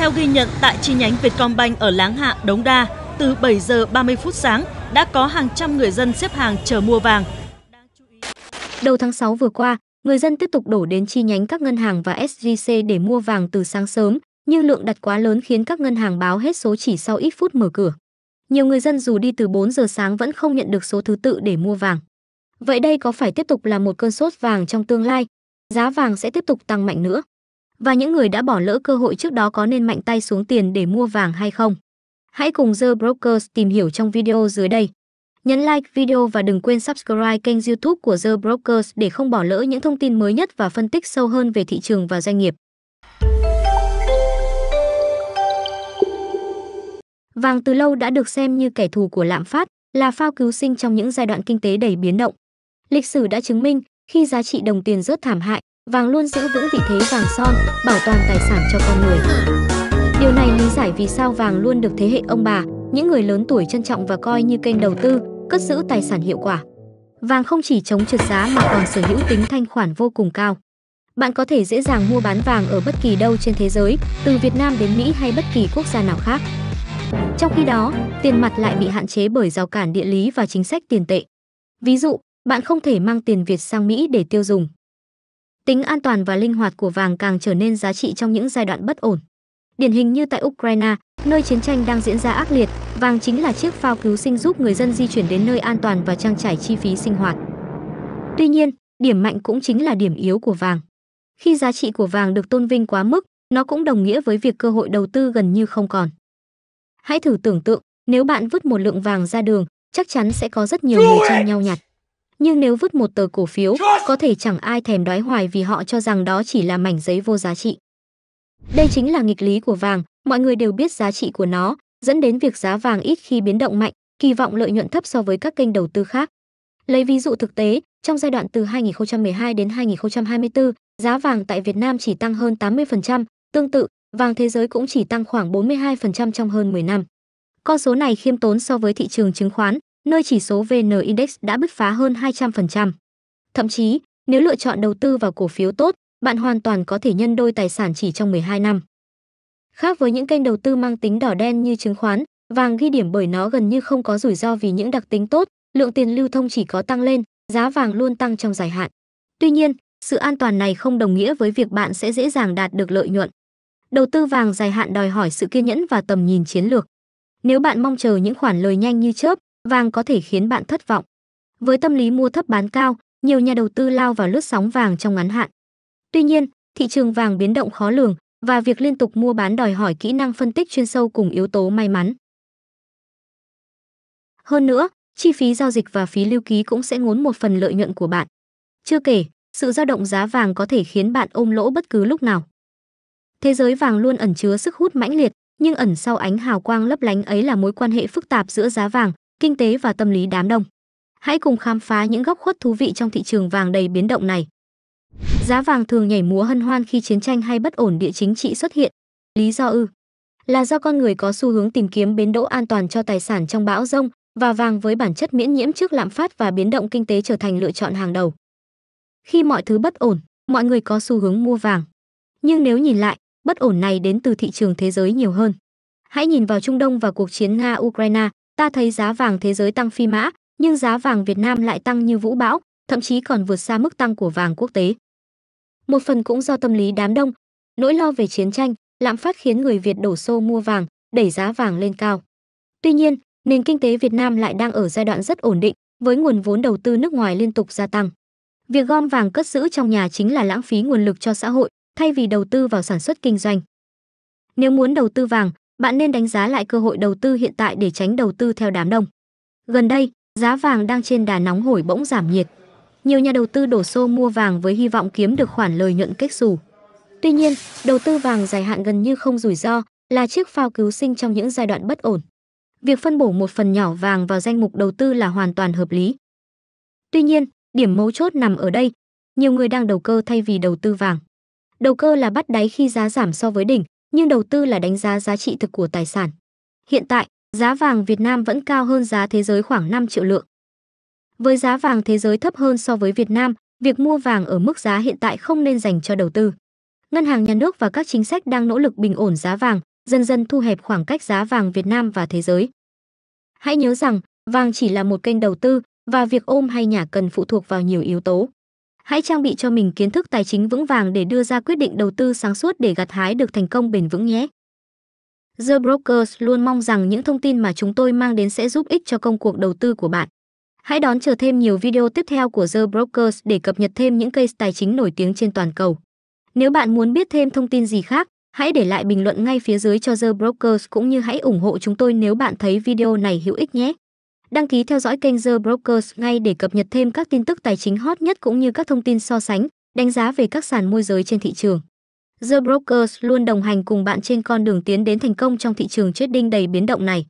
Theo ghi nhận tại chi nhánh Vietcombank ở Láng Hạ, Đống Đa, từ 7 giờ 30 phút sáng đã có hàng trăm người dân xếp hàng chờ mua vàng. Đầu tháng 6 vừa qua, người dân tiếp tục đổ đến chi nhánh các ngân hàng và SJC để mua vàng từ sáng sớm, nhưng lượng đặt quá lớn khiến các ngân hàng báo hết số chỉ sau ít phút mở cửa. Nhiều người dân dù đi từ 4 giờ sáng vẫn không nhận được số thứ tự để mua vàng. Vậy đây có phải tiếp tục là một cơn sốt vàng trong tương lai? Giá vàng sẽ tiếp tục tăng mạnh nữa và những người đã bỏ lỡ cơ hội trước đó có nên mạnh tay xuống tiền để mua vàng hay không. Hãy cùng The Brokers tìm hiểu trong video dưới đây. Nhấn like video và đừng quên subscribe kênh YouTube của The Brokers để không bỏ lỡ những thông tin mới nhất và phân tích sâu hơn về thị trường và doanh nghiệp. Vàng từ lâu đã được xem như kẻ thù của lạm phát, là phao cứu sinh trong những giai đoạn kinh tế đầy biến động. Lịch sử đã chứng minh, khi giá trị đồng tiền rớt thảm hại, vàng luôn giữ vững vị thế vàng son, bảo toàn tài sản cho con người. Điều này lý giải vì sao vàng luôn được thế hệ ông bà, những người lớn tuổi trân trọng và coi như kênh đầu tư, cất giữ tài sản hiệu quả. Vàng không chỉ chống trượt giá mà còn sở hữu tính thanh khoản vô cùng cao. Bạn có thể dễ dàng mua bán vàng ở bất kỳ đâu trên thế giới, từ Việt Nam đến Mỹ hay bất kỳ quốc gia nào khác. Trong khi đó, tiền mặt lại bị hạn chế bởi rào cản địa lý và chính sách tiền tệ. Ví dụ, bạn không thể mang tiền Việt sang Mỹ để tiêu dùng. Tính an toàn và linh hoạt của vàng càng trở nên giá trị trong những giai đoạn bất ổn. Điển hình như tại Ukraine, nơi chiến tranh đang diễn ra ác liệt, vàng chính là chiếc phao cứu sinh giúp người dân di chuyển đến nơi an toàn và trang trải chi phí sinh hoạt. Tuy nhiên, điểm mạnh cũng chính là điểm yếu của vàng. Khi giá trị của vàng được tôn vinh quá mức, nó cũng đồng nghĩa với việc cơ hội đầu tư gần như không còn. Hãy thử tưởng tượng, nếu bạn vứt một lượng vàng ra đường, chắc chắn sẽ có rất nhiều người tranh nhau nhặt nhưng nếu vứt một tờ cổ phiếu, có thể chẳng ai thèm đói hoài vì họ cho rằng đó chỉ là mảnh giấy vô giá trị. Đây chính là nghịch lý của vàng, mọi người đều biết giá trị của nó, dẫn đến việc giá vàng ít khi biến động mạnh, kỳ vọng lợi nhuận thấp so với các kênh đầu tư khác. Lấy ví dụ thực tế, trong giai đoạn từ 2012 đến 2024, giá vàng tại Việt Nam chỉ tăng hơn 80%, tương tự, vàng thế giới cũng chỉ tăng khoảng 42% trong hơn 10 năm. Con số này khiêm tốn so với thị trường chứng khoán, nơi chỉ số VN Index đã bứt phá hơn 200%. Thậm chí, nếu lựa chọn đầu tư vào cổ phiếu tốt, bạn hoàn toàn có thể nhân đôi tài sản chỉ trong 12 năm. Khác với những kênh đầu tư mang tính đỏ đen như chứng khoán, vàng ghi điểm bởi nó gần như không có rủi ro vì những đặc tính tốt, lượng tiền lưu thông chỉ có tăng lên, giá vàng luôn tăng trong dài hạn. Tuy nhiên, sự an toàn này không đồng nghĩa với việc bạn sẽ dễ dàng đạt được lợi nhuận. Đầu tư vàng dài hạn đòi hỏi sự kiên nhẫn và tầm nhìn chiến lược. Nếu bạn mong chờ những khoản lời nhanh như chớp, vàng có thể khiến bạn thất vọng. Với tâm lý mua thấp bán cao, nhiều nhà đầu tư lao vào lướt sóng vàng trong ngắn hạn. Tuy nhiên, thị trường vàng biến động khó lường và việc liên tục mua bán đòi hỏi kỹ năng phân tích chuyên sâu cùng yếu tố may mắn. Hơn nữa, chi phí giao dịch và phí lưu ký cũng sẽ ngốn một phần lợi nhuận của bạn. Chưa kể, sự dao động giá vàng có thể khiến bạn ôm lỗ bất cứ lúc nào. Thế giới vàng luôn ẩn chứa sức hút mãnh liệt, nhưng ẩn sau ánh hào quang lấp lánh ấy là mối quan hệ phức tạp giữa giá vàng, kinh tế và tâm lý đám đông. Hãy cùng khám phá những góc khuất thú vị trong thị trường vàng đầy biến động này. Giá vàng thường nhảy múa hân hoan khi chiến tranh hay bất ổn địa chính trị xuất hiện. Lý do ư? Là do con người có xu hướng tìm kiếm bến đỗ an toàn cho tài sản trong bão rông và vàng với bản chất miễn nhiễm trước lạm phát và biến động kinh tế trở thành lựa chọn hàng đầu. Khi mọi thứ bất ổn, mọi người có xu hướng mua vàng. Nhưng nếu nhìn lại, bất ổn này đến từ thị trường thế giới nhiều hơn. Hãy nhìn vào Trung Đông và cuộc chiến Nga-Ukraine, Ta thấy giá vàng thế giới tăng phi mã, nhưng giá vàng Việt Nam lại tăng như vũ bão, thậm chí còn vượt xa mức tăng của vàng quốc tế. Một phần cũng do tâm lý đám đông, nỗi lo về chiến tranh, lạm phát khiến người Việt đổ xô mua vàng, đẩy giá vàng lên cao. Tuy nhiên, nền kinh tế Việt Nam lại đang ở giai đoạn rất ổn định, với nguồn vốn đầu tư nước ngoài liên tục gia tăng. Việc gom vàng cất giữ trong nhà chính là lãng phí nguồn lực cho xã hội, thay vì đầu tư vào sản xuất kinh doanh. Nếu muốn đầu tư vàng, bạn nên đánh giá lại cơ hội đầu tư hiện tại để tránh đầu tư theo đám đông. Gần đây, giá vàng đang trên đà nóng hổi bỗng giảm nhiệt. Nhiều nhà đầu tư đổ xô mua vàng với hy vọng kiếm được khoản lời nhuận kết xù. Tuy nhiên, đầu tư vàng dài hạn gần như không rủi ro, là chiếc phao cứu sinh trong những giai đoạn bất ổn. Việc phân bổ một phần nhỏ vàng vào danh mục đầu tư là hoàn toàn hợp lý. Tuy nhiên, điểm mấu chốt nằm ở đây, nhiều người đang đầu cơ thay vì đầu tư vàng. Đầu cơ là bắt đáy khi giá giảm so với đỉnh, nhưng đầu tư là đánh giá giá trị thực của tài sản. Hiện tại, giá vàng Việt Nam vẫn cao hơn giá thế giới khoảng 5 triệu lượng. Với giá vàng thế giới thấp hơn so với Việt Nam, việc mua vàng ở mức giá hiện tại không nên dành cho đầu tư. Ngân hàng nhà nước và các chính sách đang nỗ lực bình ổn giá vàng, dần dần thu hẹp khoảng cách giá vàng Việt Nam và thế giới. Hãy nhớ rằng, vàng chỉ là một kênh đầu tư và việc ôm hay nhả cần phụ thuộc vào nhiều yếu tố. Hãy trang bị cho mình kiến thức tài chính vững vàng để đưa ra quyết định đầu tư sáng suốt để gặt hái được thành công bền vững nhé. The Brokers luôn mong rằng những thông tin mà chúng tôi mang đến sẽ giúp ích cho công cuộc đầu tư của bạn. Hãy đón chờ thêm nhiều video tiếp theo của The Brokers để cập nhật thêm những case tài chính nổi tiếng trên toàn cầu. Nếu bạn muốn biết thêm thông tin gì khác, hãy để lại bình luận ngay phía dưới cho The Brokers cũng như hãy ủng hộ chúng tôi nếu bạn thấy video này hữu ích nhé. Đăng ký theo dõi kênh The Brokers ngay để cập nhật thêm các tin tức tài chính hot nhất cũng như các thông tin so sánh, đánh giá về các sàn môi giới trên thị trường. The Brokers luôn đồng hành cùng bạn trên con đường tiến đến thành công trong thị trường trading đầy biến động này.